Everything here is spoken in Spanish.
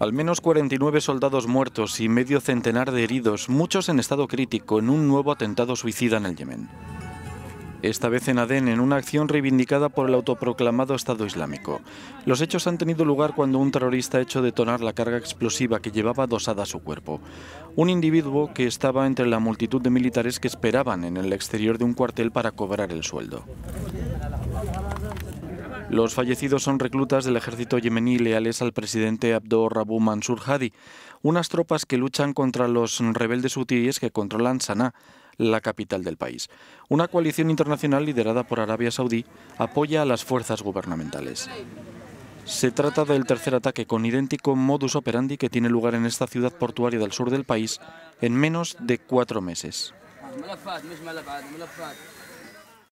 Al menos 49 soldados muertos y medio centenar de heridos, muchos en estado crítico, en un nuevo atentado suicida en el Yemen. Esta vez en Adén, en una acción reivindicada por el autoproclamado Estado Islámico. Los hechos han tenido lugar cuando un terrorista ha hecho detonar la carga explosiva que llevaba dosada a su cuerpo. Un individuo que estaba entre la multitud de militares que esperaban en el exterior de un cuartel para cobrar el sueldo. Los fallecidos son reclutas del ejército yemení leales al presidente Abdo Rabu Mansur Hadi, unas tropas que luchan contra los rebeldes hutíes que controlan Sanaa, la capital del país. Una coalición internacional liderada por Arabia Saudí apoya a las fuerzas gubernamentales. Se trata del tercer ataque con idéntico modus operandi que tiene lugar en esta ciudad portuaria del sur del país en menos de cuatro meses.